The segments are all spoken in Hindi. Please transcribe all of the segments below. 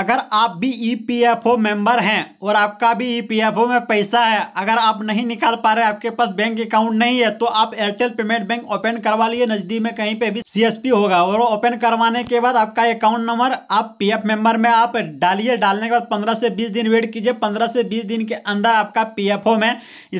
अगर आप भी E P F O member हैं और आपका भी ई पी एफ ओ में पैसा है अगर आप नहीं निकाल पा रहे आपके पास बैंक अकाउंट नहीं है तो आप एयरटेल पेमेंट बैंक ओपन करवा लिए नजदीक में कहीं पे भी सी एस पी होगा और ओपन करवाने के बाद आपका अकाउंट नंबर आप पी एफ मेम्बर में आप डालिए डालने के बाद पंद्रह से बीस दिन वेट कीजिए पंद्रह से बीस दिन के अंदर आपका पी एफ ओ में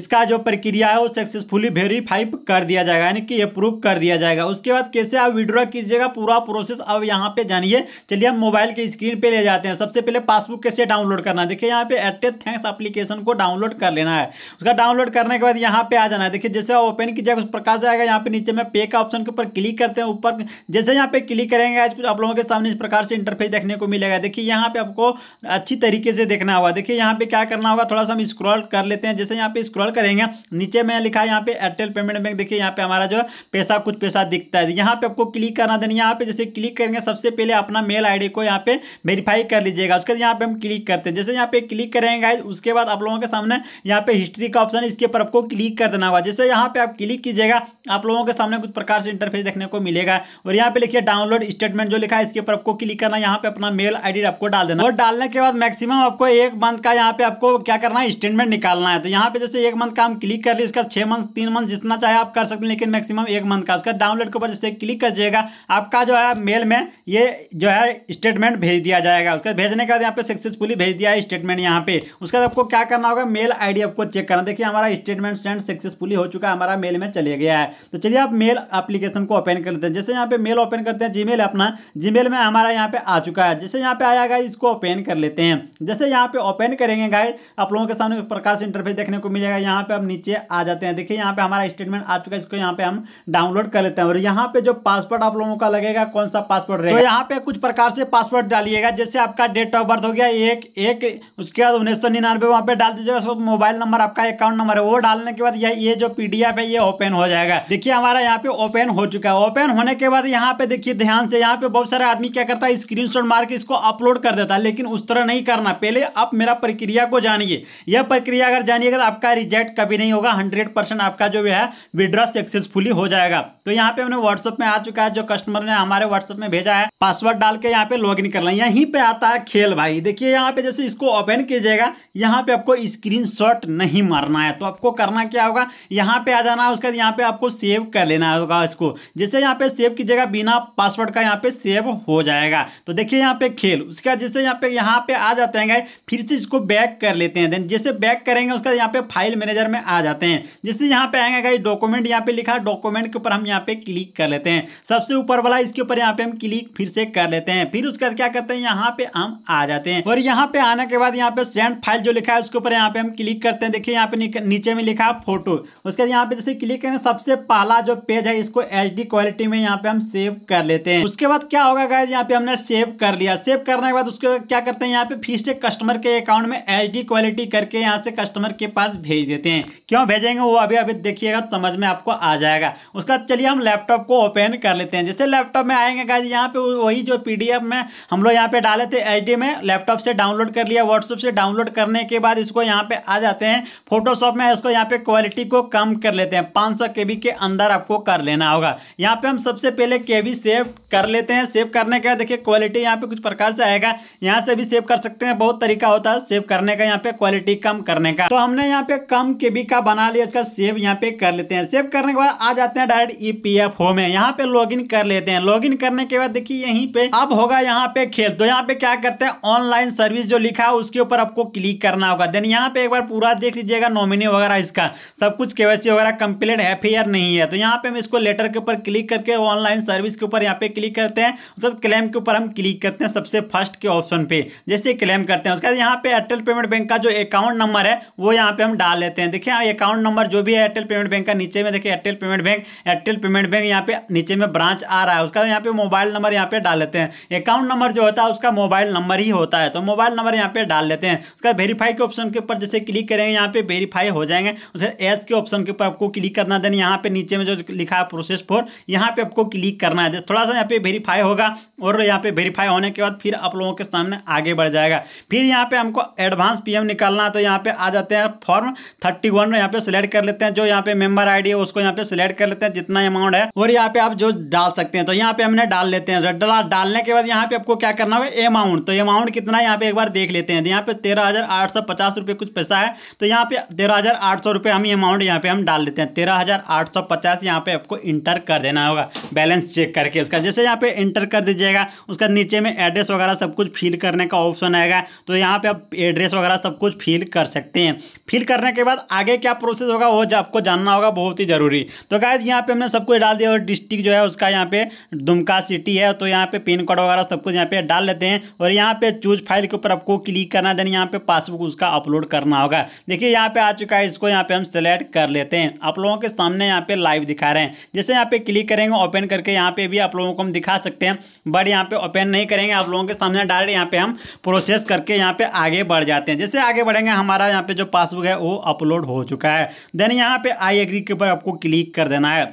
इसका जो प्रक्रिया है वो सक्सेसफुली वेरीफाई कर दिया जाएगा यानी कि अप्रूव कर दिया जाएगा उसके बाद कैसे आप विड्रॉ कीजिएगा पूरा प्रोसेस अब यहाँ पे जानिए चलिए हम मोबाइल की स्क्रीन पर ले जाते हैं हैं सबसे पहले पासबुक कैसे डाउनलोड करना है देखिए यहाँ पे एयरटेल थैंक्स एप्लीकेशन को डाउनलोड कर लेना है उसका डाउनलोड करने के बाद यहाँ पे आ जाना है देखिए जैसे ओपन की जगह उस प्रकार से आएगा यहाँ पे नीचे में पे का ऑप्शन के ऊपर क्लिक करते हैं ऊपर जैसे यहाँ पे क्लिक करेंगे आज कुछ आप लोगों के सामने इस प्रकार से इंटरफेस देखने को मिलेगा देखिए यहाँ पे आपको अच्छी तरीके से देखना होगा देखिए यहाँ पे क्या करना होगा थोड़ा सा हम स्क्रॉल कर लेते हैं जैसे यहाँ पे स्क्रॉल करेंगे नीचे में लिखा है यहाँ पे एयरटेल पेमेंट बैंक देखिए यहाँ पे हमारा जो पैसा कुछ पैसा दिखता है यहाँ पे आपको क्लिक करना देना यहाँ पे जैसे क्लिक करेंगे सबसे पहले अपना मेल आई को यहाँ पे वेरीफाई कर कर लीजिएगा उसके बाद यहाँ पे हम क्लिक करते हैं जैसे यहाँ पे क्लिक करेंगे गाइज उसके बाद आप लोगों के सामने यहाँ पे हिस्ट्री का ऑप्शन है इसके ऊपर आपको क्लिक कर देना होगा जैसे यहाँ पे आप क्लिक कीजिएगा आप लोगों के सामने कुछ प्रकार से इंटरफेस देखने को मिलेगा और यहाँ पे लिखिए डाउनलोड स्टेटमेंट जो लिखा है इसके ऊपर आपको क्लिक करना यहाँ पे अपना मेल आई आपको डाल देना और डालने के बाद मैक्सिमम आपको एक मंथ का यहाँ पे आपको क्या करना है स्टेटमेंट निकालना है तो यहाँ पे जैसे एक मंथ का हम क्लिक कर लिए इसका छह मंथ तीन मंथ जितना चाहे आप कर सकते हैं लेकिन मैक्सिमम एक मंथ का उसका डाउनलोड के ऊपर जैसे क्लिक कर जाएगा आपका जो है मेल में ये जो है स्टेटमेंट भेज दिया जाएगा उसके बाद भेजने के बाद यहाँ पे सक्सेसफुली भेज दिया है स्टेटमेंट यहाँ पे उसके बाद आपको क्या करना होगा मेल आईडी आपको चेक करना देखिए हमारा स्टेटमेंट सेंड सक्सेसफुली हो चुका है हमारा मेल में चले गया है तो चलिए आप मेल एप्लीकेशन को ओपन कर लेते हैं जैसे यहाँ पे मेल ओपन करते हैं जी अपना जी में हमारा यहाँ पे आ चुका है जैसे यहाँ पे आया गया इसको ओपन कर लेते हैं जैसे यहाँ पे ओपन करेंगे गाय आप लोगों के सामने प्रकार से इंटरफेस देखने को मिलेगा यहाँ पे आप नीचे आ जाते हैं देखिए यहाँ पे हमारा स्टेटमेंट आ चुका है इसको यहाँ पे हम डाउनलोड कर लेते हैं और यहाँ पे जो पासवर्ड आप लोगों का लगेगा कौन सा पासवर्ड रहेगा तो यहाँ पे कुछ प्रकार से पासवर्ड डालिएगा जैसे आप आपका डेट ऑफ बर्थ हो गया एक एक उसके बाद उन्नीस सौ निन्यानवे वहाँ पर डाल दीजिएगा उसमें मोबाइल नंबर आपका अकाउंट नंबर है वो डालने के बाद यह ये जो पीडीएफ है ये ओपन हो जाएगा देखिए हमारा यहाँ पे ओपन हो चुका है ओपन होने के बाद यहाँ पे देखिए ध्यान से यहाँ पे बहुत सारे आदमी क्या करता है स्क्रीन मार के इसको अपलोड कर देता है लेकिन उस तरह नहीं करना पहले आप मेरा प्रक्रिया को जानिए यह प्रक्रिया अगर जानिएगा तो आपका रिजेक्ट कभी नहीं होगा हंड्रेड आपका जो है विड्रॉ सक्सेसफुली हो जाएगा तो यहाँ पे हमने व्हाट्सएप में आ चुका है जो कस्टमर ने हमारे व्हाट्सएप में भेजा है पासवर्ड डाल के यहाँ पे लॉग कर लें यहीं पे आता आता है खेल भाई देखिए यहाँ पे जैसे इसको ओपन कीजिएगा यहाँ पे आपको स्क्रीन शॉट नहीं मारना है तो आपको करना क्या होगा यहाँ पे आ जाना है उसके बाद यहाँ पे आपको सेव कर लेना होगा इसको जैसे यहाँ पे सेव कीजिएगा बिना पासवर्ड का यहाँ पे सेव हो जाएगा तो देखिए यहाँ पे खेल उसके बाद जैसे यहाँ पे यहाँ पे आ जाते हैं फिर से इसको बैक कर लेते हैं देन जैसे बैक करेंगे उसके बाद यहाँ पे फाइल मैनेजर में आ जाते हैं जैसे यहाँ पे आएंगे गाइस डॉक्यूमेंट यहाँ पे लिखा डॉक्यूमेंट के ऊपर हम यहाँ पे क्लिक कर लेते हैं सबसे ऊपर वाला इसके ऊपर यहाँ पे हम क्लिक फिर से कर लेते हैं फिर उसके बाद क्या करते हैं यहाँ पे हम आ जाते हैं और यहाँ पे आने के बाद यहाँ पे सेंड फाइल जो लिखा है उसके ऊपर यहाँ पे हम क्लिक करते हैं देखिए यहाँ पे नीचे में लिखा है फोटो उसके बाद यहाँ पे जैसे क्लिक करें सबसे पहला जो पेज है इसको एच क्वालिटी में यहाँ पे हम सेव कर लेते हैं उसके बाद क्या होगा गाय यहाँ पे हमने सेव कर लिया सेव करने के बाद उसके क्या करते हैं यहाँ पे फिर से कस्टमर के अकाउंट में एच क्वालिटी करके यहाँ से कस्टमर के पास भेज देते हैं क्यों भेजेंगे वो अभी अभी देखिएगा समझ में आपको आ जाएगा उसके बाद चलिए हम लैपटॉप को ओपन कर लेते हैं जैसे लैपटॉप में आएंगे गाय यहाँ पे वही जो पी में हम लोग यहाँ पे डाले थे से एच में लैपटॉप से डाउनलोड कर लिया व्हाट्सअप से डाउनलोड करने के बाद इसको यहाँ पे आ जाते हैं फोटोशॉप में इसको यहाँ पे क्वालिटी को कम कर लेते हैं पाँच सौ के के अंदर आपको कर लेना होगा यहाँ पे हम सबसे पहले के सेव कर लेते हैं सेव करने के बाद देखिए क्वालिटी यहाँ पे कुछ प्रकार से आएगा यहाँ से भी सेव कर सकते हैं बहुत तरीका होता है सेव करने का यहाँ पे क्वालिटी कम करने का तो हमने यहाँ पे कम के का बना लिया इसका सेव यहाँ पे कर लेते हैं सेव करने के बाद आ जाते हैं डायरेक्ट ई पी में यहाँ पे लॉग कर लेते हैं लॉग करने के बाद देखिए यहीं पे अब होगा यहाँ पे खेल तो यहाँ पे क्या क्या करते हैं ऑनलाइन सर्विस जो लिखा है उसके ऊपर आपको क्लिक करना होगा देन यहाँ पे एक बार पूरा देख लीजिएगा नॉमिनी वगैरह इसका सब कुछ के वगैरह कंप्लीट है फेयर नहीं है तो यहाँ पे हम इसको लेटर के ऊपर क्लिक करके ऑनलाइन सर्विस के ऊपर यहाँ पे क्लिक करते हैं उसके बाद क्लेम के ऊपर हम क्लिक करते हैं सबसे फर्स्ट के ऑप्शन पर जैसे क्लेम करते हैं उसके बाद यहाँ पे एयरटेल पेमेंट बैंक का जो अकाउंट नंबर है वो यहाँ पे हम डाल लेते हैं देखिए अकाउंट हाँ, नंबर जो भी है एयरटेल पेमेंट बैंक का नीचे में देखिए Airtel payment bank Airtel payment bank यहाँ पे नीचे में ब्रांच आ रहा है उसका यहाँ पे मोबाइल नंबर यहाँ पे डाल लेते हैं अकाउंट नंबर जो होता है उसका मोबाइल मोबाइल नंबर ही होता है तो मोबाइल नंबर यहाँ पे डाल लेते हैं उसका वेरीफाई के ऑप्शन के ऊपर जैसे क्लिक करेंगे यहाँ पे वेरीफाई हो जाएंगे उसके एज के ऑप्शन के ऊपर आपको क्लिक करना देन यहाँ पे नीचे में जो लिखा है प्रोसेस फोर यहाँ पे आपको क्लिक करना है थोड़ा सा यहाँ पे वेरीफाई होगा और यहाँ पे वेरीफाई होने के बाद फिर आप लोगों के सामने आगे बढ़ जाएगा फिर यहाँ पे हमको एडवांस पी निकालना है तो यहाँ पे आ जाते हैं फॉर्म थर्टी वन यहाँ पे सिलेक्ट कर लेते हैं जो यहाँ पे मेंबर आईडी है उसको यहाँ पे सिलेक्ट कर लेते हैं जितना अमाउंट है और यहाँ पे आप जो डाल सकते हैं तो यहाँ पे हमने डाल लेते हैं डालने के बाद यहाँ पे आपको क्या करना होगा अमाउंट अमाउंट तो ये अमाउंट कितना है यहाँ पे एक बार देख लेते हैं यहाँ पे तेरह हज़ार आठ सौ पचास रुपये कुछ पैसा है तो यहाँ पे तेरह हज़ार आठ सौ रुपये हम ये अमाउंट यहाँ पे हम डाल देते हैं तेरह हज़ार आठ सौ पचास यहाँ पे आपको इंटर कर देना होगा बैलेंस चेक करके उसका जैसे यहाँ पे इंटर कर दीजिएगा उसका नीचे में एड्रेस वगैरह सब कुछ फिल करने का ऑप्शन आएगा तो यहाँ पे आप एड्रेस वगैरह सब कुछ फिल कर सकते हैं फिल करने के बाद आगे क्या प्रोसेस होगा वो आपको जानना होगा बहुत ही ज़रूरी तो क्या यहाँ पे हमने सब कुछ डाल दिया और डिस्ट्रिक्ट जो है उसका यहाँ पे दुमका सिटी है तो यहाँ पे पिन कोड वगैरह सब कुछ यहाँ पे डाल लेते हैं और यहाँ पे चूज फाइल के ऊपर आपको क्लिक करना देन यहाँ पे पासबुक उसका अपलोड करना होगा देखिए यहाँ पे आ चुका है इसको यहाँ पे हम सेलेक्ट कर लेते हैं आप लोगों के सामने यहाँ पे लाइव दिखा रहे हैं जैसे यहाँ पे क्लिक करेंगे ओपन करके यहाँ पे भी आप लोगों को हम दिखा सकते हैं बट यहाँ पे ओपन नहीं करेंगे आप लोगों के सामने डायरेक्ट यहाँ पे हम प्रोसेस करके यहाँ पे आगे बढ़ जाते हैं जैसे आगे बढ़ेंगे हमारा यहाँ पे जो पासबुक है वो अपलोड हो चुका है देन यहाँ पे आई एग्री के ऊपर आपको क्लिक कर देना है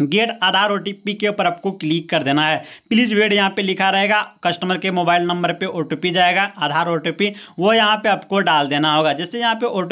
गेट आधार ओ के ऊपर आपको क्लिक कर देना है प्लीज़ वेट यहाँ पे लिखा रहेगा कस्टमर के मोबाइल नंबर पे ओ जाएगा आधार ओ वो यहाँ पे आपको डाल देना होगा जैसे यहाँ पे ओ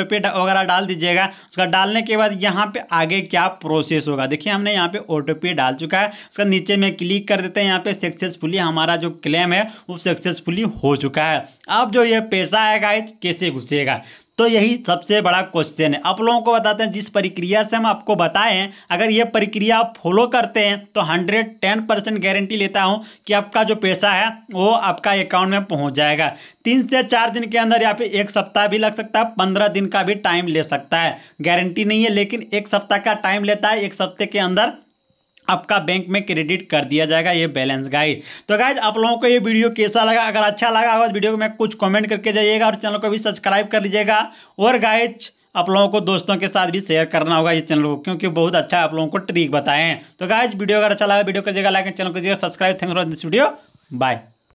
वगैरह डाल दीजिएगा उसका डालने के बाद यहाँ पे आगे क्या प्रोसेस होगा देखिए हमने यहाँ पे ओ डाल चुका है उसका नीचे में क्लिक कर देते हैं यहाँ पे सक्सेसफुली हमारा जो क्लेम है वो सक्सेसफुली हो चुका है अब जो ये पैसा आएगा कैसे घुसेगा तो यही सबसे बड़ा क्वेश्चन है आप लोगों को बताते हैं जिस प्रक्रिया से हम आपको बताएं अगर ये प्रक्रिया आप फॉलो करते हैं तो हंड्रेड टेन परसेंट गारंटी लेता हूँ कि आपका जो पैसा है वो आपका अकाउंट में पहुँच जाएगा तीन से चार दिन के अंदर या फिर एक सप्ताह भी लग सकता है पंद्रह दिन का भी टाइम ले सकता है गारंटी नहीं है लेकिन एक सप्ताह का टाइम लेता है एक सप्ताह के अंदर आपका बैंक में क्रेडिट कर दिया जाएगा ये बैलेंस गाइज तो गाइज आप लोगों को ये वीडियो कैसा लगा अगर अच्छा लगा होगा तो वीडियो को मैं कुछ कमेंट करके जाइएगा और चैनल को भी सब्सक्राइब कर लीजिएगा और गाइज आप लोगों को दोस्तों के साथ भी शेयर करना होगा ये चैनल को क्योंकि बहुत अच्छा आप लोगों को ट्रिक बताएं तो गाइज वीडियो अगर अच्छा लगा वीडियो करिएगा लाइक चैनल को subscribe thank for this video bye